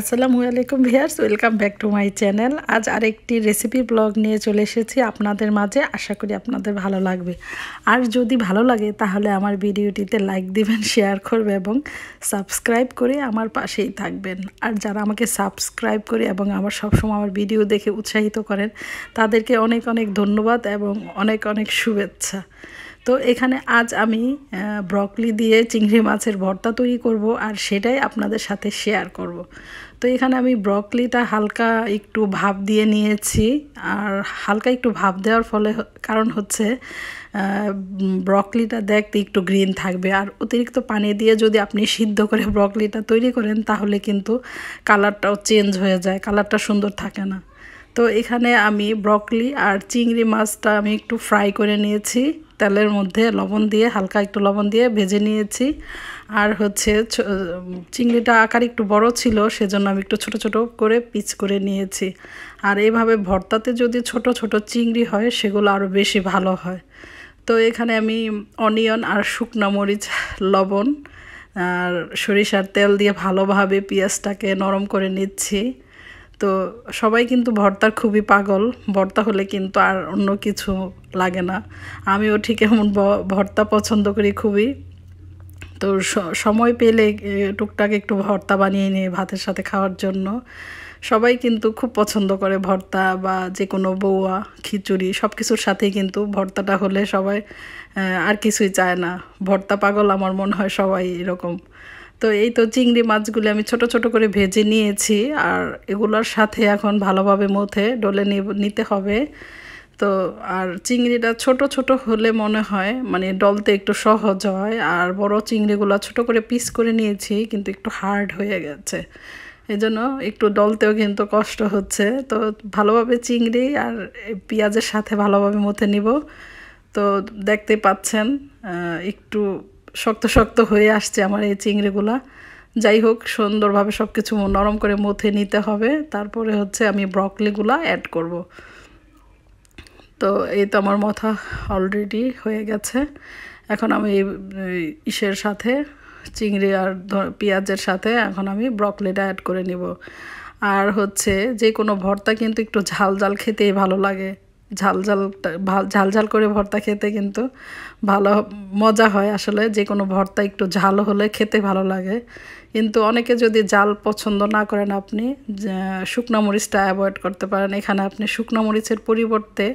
আসসালামু আলাইকুম viewers welcome back to my channel আজ আরেকটি রেসিপি ব্লগ নিয়ে চলে এসেছি আপনাদের মাঝে আশা করি আপনাদের ভালো লাগবে আর যদি ভালো লাগে তাহলে আমার ভিডিওটিতে লাইক দিবেন শেয়ার করবে এবং সাবস্ক্রাইব করে আমার পাশেই থাকবেন আর যারা আমাকে সাবস্ক্রাইব করে এবং আমার সবসময় আমার ভিডিও দেখে উৎসাহিত করেন তাদেরকে অনেক অনেক ধন্যবাদ এবং অনেক অনেক শুভেচ্ছা তো এখানে আজ আমি ব্রকলি দিয়ে চিংড়ি মাছের ভর্তা তৈরি করব আর সেটাই আপনাদের সাথে শেয়ার করব তো এখানে আমি ব্রকলিটা হালকা একটু ভাব দিয়ে নিয়েছি আর হালকা একটু ভাব দেওয়ার ফলে কারণ হচ্ছে ব্রকলিটা দেখতে একটু গ্রিন থাকবে আর অতিরিক্ত পানি দিয়ে যদি আপনি সিদ্ধ করে ব্রকলিটা তৈরি করেন তাহলে কিন্তু কালারটাও চেঞ্জ হয়ে যায় কালারটা সুন্দর থাকে না তো এখানে আমি ব্রকলি আর চিংড়ি মাছটা আমি একটু ফ্রাই করে নিয়েছি তেলের মধ্যে লবণ দিয়ে হালকা একটু লবণ দিয়ে ভেজে নিয়েছি আর হচ্ছে চিংড়িটা আকার একটু বড় ছিল সেজন্য আমি একটু ছোট ছোট করে পিচ করে নিয়েছি আর এইভাবে ভর্তাতে যদি ছোট ছোট চিংড়ি হয় সেগুলো আরও বেশি ভালো হয় তো এখানে আমি অনিয়ন আর শুকনো মরিচ লবণ আর সরিষার তেল দিয়ে ভালোভাবে পেঁয়াজটাকে নরম করে নিচ্ছি তো সবাই কিন্তু ভর্তার খুবই পাগল ভর্তা হলে কিন্তু আর অন্য কিছু লাগে না আমিও ঠিক এমন ভর্তা পছন্দ করি খুবই তো সময় পেলে টুকটাক একটু ভর্তা বানিয়ে নিয়ে ভাতের সাথে খাওয়ার জন্য সবাই কিন্তু খুব পছন্দ করে ভর্তা বা যে কোনো বৌয়া খিচুড়ি সব কিছুর সাথেই কিন্তু ভর্তাটা হলে সবাই আর কিছুই চায় না ভর্তা পাগল আমার মনে হয় সবাই এরকম তো এই তো চিংড়ি মাছগুলি আমি ছোট ছোট করে ভেজে নিয়েছি আর এগুলোর সাথে এখন ভালোভাবে মথে ডলে নিতে হবে তো আর চিংড়িটা ছোট ছোট হলে মনে হয় মানে ডলতে একটু সহজ হয় আর বড় চিংড়িগুলো ছোট করে পিস করে নিয়েছি কিন্তু একটু হার্ড হয়ে গেছে এই জন্য একটু ডলতেও কিন্তু কষ্ট হচ্ছে তো ভালোভাবে চিংড়ি আর পেঁয়াজের সাথে ভালোভাবে মথে নিব তো দেখতে পাচ্ছেন একটু শক্ত শক্ত হয়ে আসছে আমার এই চিংড়িগুলো যাই হোক সুন্দরভাবে সব কিছু নরম করে মথে নিতে হবে তারপরে হচ্ছে আমি ব্রকলিগুলো অ্যাড করব। তো এই তো আমার মথা অলরেডি হয়ে গেছে এখন আমি ইসের সাথে চিংড়ি আর পেঁয়াজের সাথে এখন আমি ব্রকলিটা অ্যাড করে নিব আর হচ্ছে যে কোনো ভর্তা কিন্তু একটু ঝাল ঝাল খেতেই ভালো লাগে ঝাল ঝাল ঝাল করে ভর্তা খেতে কিন্তু ভালো মজা হয় আসলে যে কোনো ভর্তা একটু ঝাল হলে খেতে ভালো লাগে কিন্তু অনেকে যদি জাল পছন্দ না করেন আপনি শুকনো মরিচটা অ্যাভয়েড করতে পারেন এখানে আপনি শুকনো মরিচের পরিবর্তে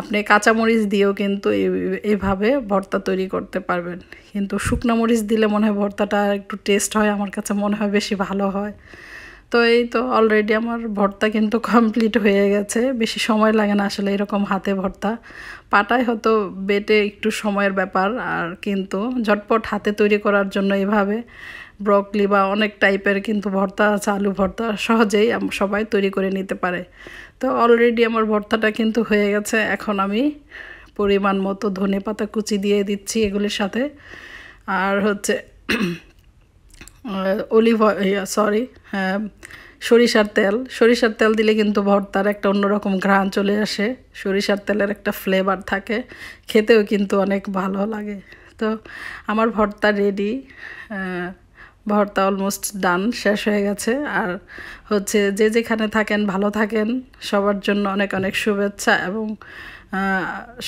আপনি কাঁচামরিচ দিয়েও কিন্তু এভাবে ভর্তা তৈরি করতে পারবেন কিন্তু শুকনো মরিচ দিলে মনে হয় ভর্তাটা একটু টেস্ট হয় আমার কাছে মনে হয় বেশি ভালো হয় তো এই তো অলরেডি আমার ভর্তা কিন্তু কমপ্লিট হয়ে গেছে বেশি সময় লাগে না আসলে এরকম হাতে ভর্তা পাটায় হয়তো বেটে একটু সময়ের ব্যাপার আর কিন্তু ঝটপট হাতে তৈরি করার জন্য এভাবে ব্রকলি বা অনেক টাইপের কিন্তু ভর্তা আছে আলু ভর্তা সহজেই সবাই তৈরি করে নিতে পারে তো অলরেডি আমার ভর্তাটা কিন্তু হয়ে গেছে এখন আমি পরিমাণ মতো ধনে পাতা কুচি দিয়ে দিচ্ছি এগুলির সাথে আর হচ্ছে অলিভ সরি হ্যাঁ সরিষার তেল সরিষার তেল দিলে কিন্তু ভর্তার একটা অন্যরকম ঘ্রাণ চলে আসে সরিষার তেলের একটা ফ্লেভার থাকে খেতেও কিন্তু অনেক ভালো লাগে তো আমার ভর্তা রেডি ভর্তা অলমোস্ট ডান শেষ হয়ে গেছে আর হচ্ছে যে যেখানে থাকেন ভালো থাকেন সবার জন্য অনেক অনেক শুভেচ্ছা এবং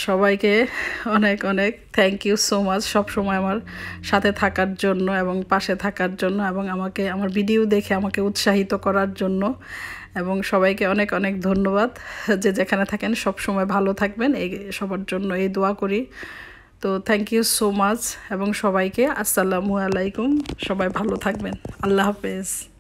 সবাইকে অনেক অনেক থ্যাংক ইউ সো মাচ সবসময় আমার সাথে থাকার জন্য এবং পাশে থাকার জন্য এবং আমাকে আমার ভিডিও দেখে আমাকে উৎসাহিত করার জন্য এবং সবাইকে অনেক অনেক ধন্যবাদ যে যেখানে থাকেন সবসময় ভালো থাকবেন এই সবার জন্য এই দোয়া করি তো থ্যাংক ইউ সো মাচ এবং সবাইকে আসসালামু আলাইকুম সবাই ভালো থাকবেন আল্লাহ হাফেজ